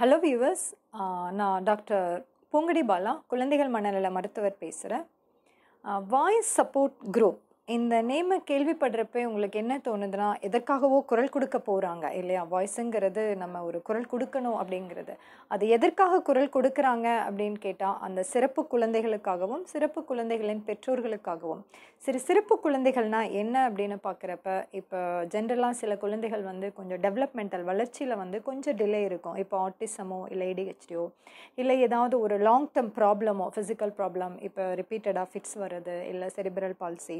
hello viewers நான் doctor Poongadi Bala குழந்தைகள் மனநல மருத்துவர் பேசுகிறேன் வாய்ஸ் சப்போர்ட் குரூப் இந்த நேமை கேள்விப்படுறப்ப உங்களுக்கு என்ன தோணுதுன்னா எதற்காகவோ குரல் கொடுக்க போகிறாங்க இல்லையா வாய்ஸுங்கிறது நம்ம ஒரு குரல் கொடுக்கணும் அப்படிங்கிறது அது எதற்காக குரல் கொடுக்குறாங்க அப்படின்னு கேட்டால் அந்த சிறப்பு குழந்தைகளுக்காகவும் சிறப்பு குழந்தைகளின் பெற்றோர்களுக்காகவும் சிறு சிறப்பு குழந்தைகள்னால் என்ன அப்படின்னு பார்க்குறப்ப இப்போ ஜென்ரலாக சில குழந்தைகள் வந்து கொஞ்சம் டெவலப்மெண்டல் வளர்ச்சியில் வந்து கொஞ்சம் டிலே இருக்கும் இப்போ ஆர்டிசமோ இல்லை ஏடிஹெச்டியோ இல்லை ஏதாவது ஒரு லாங் டேர்ம் ப்ராப்ளமோ ஃபிசிக்கல் ப்ராப்ளம் இப்போ ரிப்பீட்டடாக ஃபிட்ஸ் வர்றது இல்லை செரிபிரல் பால்சி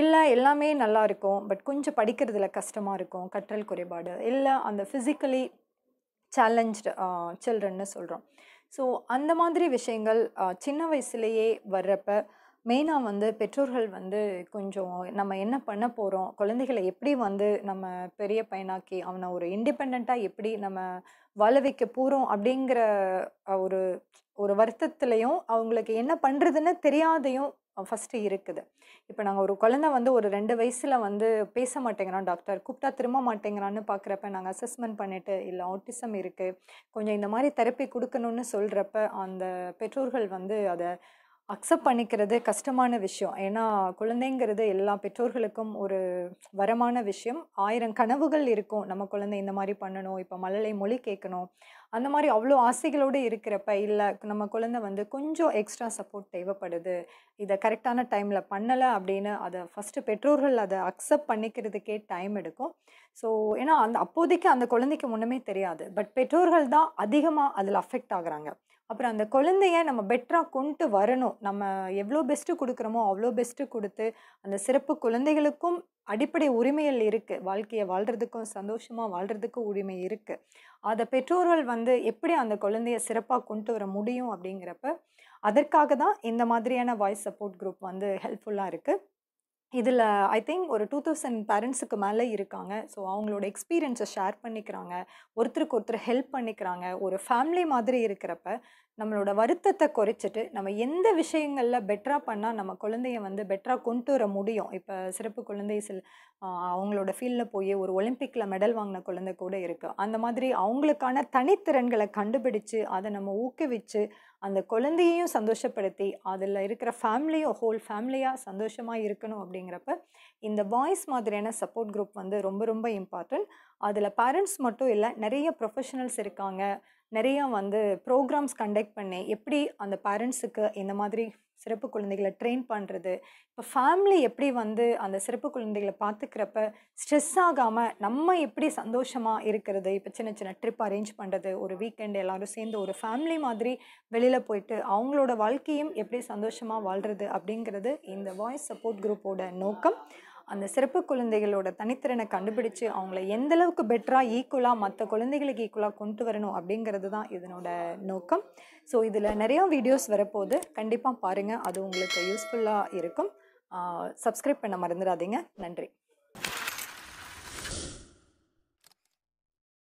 இல்லை எல்லாமே நல்லா இருக்கும் பட் கொஞ்சம் படிக்கிறதுல கஷ்டமாக இருக்கும் கற்றல் குறைபாடு இல்லை அந்த ஃபிசிக்கலி சேலஞ்சு சில்ட்ரன்னு சொல்கிறோம் ஸோ அந்த மாதிரி விஷயங்கள் சின்ன வயசுலேயே வர்றப்ப மெயினாக வந்து பெற்றோர்கள் வந்து கொஞ்சம் நம்ம என்ன பண்ண போகிறோம் குழந்தைகளை எப்படி வந்து நம்ம பெரிய பையனாக்கி அவனை ஒரு இண்டிபெண்ட்டாக எப்படி நம்ம வள வைக்க போகிறோம் அப்படிங்கிற ஒரு ஒரு வருத்தத்துலேயும் அவங்களுக்கு என்ன பண்ணுறதுன்னு தெரியாதையும் ஃபஸ்ட்டு இருக்குது இப்போ நாங்கள் ஒரு குழந்த வந்து ஒரு ரெண்டு வயசில் வந்து பேச மாட்டேங்கிறான் டாக்டர் கூப்பிட்டா திரும்ப மாட்டேங்கிறான்னு பார்க்குறப்ப நாங்கள் அசஸ்மெண்ட் பண்ணிவிட்டு இல்லை ஆட்டிசம் இருக்குது கொஞ்சம் இந்த மாதிரி தெரப்பி கொடுக்கணும்னு சொல்கிறப்ப அந்த பெற்றோர்கள் வந்து அதை அக்செப்ட் பண்ணிக்கிறது கஷ்டமான விஷயம் ஏன்னா குழந்தைங்கிறது எல்லா பெற்றோர்களுக்கும் ஒரு வரமான விஷயம் ஆயிரம் கனவுகள் இருக்கும் நம்ம குழந்தை இந்த மாதிரி பண்ணணும் இப்போ மழலை மொழி கேட்கணும் அந்த மாதிரி அவ்வளோ ஆசைகளோடு இருக்கிறப்ப இல்லை நம்ம குழந்தை வந்து கொஞ்சம் எக்ஸ்ட்ரா சப்போர்ட் தேவைப்படுது இதை கரெக்டான டைமில் பண்ணலை அப்படின்னு அதை ஃபஸ்ட்டு பெற்றோர்கள் அதை அக்செப்ட் பண்ணிக்கிறதுக்கே டைம் எடுக்கும் ஸோ ஏன்னா அந்த அப்போதைக்கு அந்த குழந்தைக்கு ஒன்றுமே தெரியாது பட் பெற்றோர்கள் தான் அதிகமாக அதில் அஃபெக்ட் ஆகுறாங்க அப்புறம் அந்த குழந்தைய நம்ம பெட்டராக கொண்டு வரணும் நம்ம எவ்வளோ பெஸ்ட்டு கொடுக்குறோமோ அவ்வளோ பெஸ்ட்டு கொடுத்து அந்த சிறப்பு குழந்தைகளுக்கும் அடிப்படை உரிமைகள் இருக்குது வாழ்க்கையை வாழ்கிறதுக்கும் சந்தோஷமாக வாழ்கிறதுக்கும் உரிமை இருக்குது அதை பெற்றோர்கள் வந்து எப்படி அந்த குழந்தைய சிறப்பாக கொண்டு வர முடியும் அப்படிங்கிறப்ப அதற்காக தான் இந்த மாதிரியான வாய்ஸ் சப்போர்ட் குரூப் வந்து ஹெல்ப்ஃபுல்லாக இருக்குது இதில் ஐ திங்க் ஒரு டூ தௌசண்ட் பேரண்ட்ஸுக்கு மேலே இருக்காங்க ஸோ அவங்களோட எக்ஸ்பீரியன்ஸை ஷேர் பண்ணிக்கிறாங்க ஒருத்தருக்கு ஒருத்தர் ஹெல்ப் பண்ணிக்கிறாங்க ஒரு ஃபேமிலி மாதிரி இருக்கிறப்ப நம்மளோட வருத்தத்தை குறைச்சிட்டு நம்ம எந்த விஷயங்களில் பெட்டராக பண்ணால் நம்ம குழந்தைய வந்து பெட்டராக கொண்டு வர முடியும் இப்போ சிறப்பு குழந்தை செல் அவங்களோட ஃபீல்டில் போய் ஒரு ஒலிம்பிக்கில் மெடல் வாங்கின குழந்தை கூட இருக்குது அந்த மாதிரி அவங்களுக்கான தனித்திறன்களை கண்டுபிடிச்சு அதை நம்ம ஊக்குவிச்சு அந்த குழந்தையையும் சந்தோஷப்படுத்தி அதில் இருக்கிற ஃபேமிலியும் ஹோல் ஃபேமிலியாக சந்தோஷமாக இருக்கணும் அப்படிங்கிறப்ப இந்த பாய்ஸ் மாதிரியான சப்போர்ட் குரூப் வந்து ரொம்ப ரொம்ப இம்பார்ட்டண்ட் அதில் பேரண்ட்ஸ் மட்டும் இல்லை நிறைய ப்ரொஃபஷனல்ஸ் இருக்காங்க நிறையா வந்து ப்ரோக்ராம்ஸ் கண்டக்ட் பண்ணி எப்படி அந்த பேரண்ட்ஸுக்கு இந்த மாதிரி சிறப்பு குழந்தைகளை ட்ரெயின் பண்ணுறது இப்போ ஃபேமிலி எப்படி வந்து அந்த சிறப்பு குழந்தைகளை பார்த்துக்கிறப்ப ஸ்ட்ரெஸ் ஆகாமல் நம்ம எப்படி சந்தோஷமாக இருக்கிறது இப்போ சின்ன சின்ன ட்ரிப் அரேஞ்ச் பண்ணுறது ஒரு வீக்கெண்ட் எல்லோரும் சேர்ந்து ஒரு ஃபேமிலி மாதிரி வெளியில் போயிட்டு அவங்களோட வாழ்க்கையும் எப்படி சந்தோஷமாக வாழ்கிறது அப்படிங்கிறது இந்த வாய்ஸ் சப்போர்ட் குரூப்போட நோக்கம் அந்த சிறப்பு குழந்தைகளோட தனித்திறனை கண்டுபிடிச்சு அவங்கள எந்த அளவுக்கு பெட்டராக ஈக்குவலாக மற்ற குழந்தைகளுக்கு ஈக்குவலாக கொண்டு வரணும் அப்படிங்கிறது தான் இதனோட நோக்கம் ஸோ இதில் நிறையா வீடியோஸ் வரப்போகுது கண்டிப்பாக பாருங்கள் அது உங்களுக்கு யூஸ்ஃபுல்லாக இருக்கும் சப்ஸ்கிரைப் பண்ண மறந்துடாதீங்க நன்றி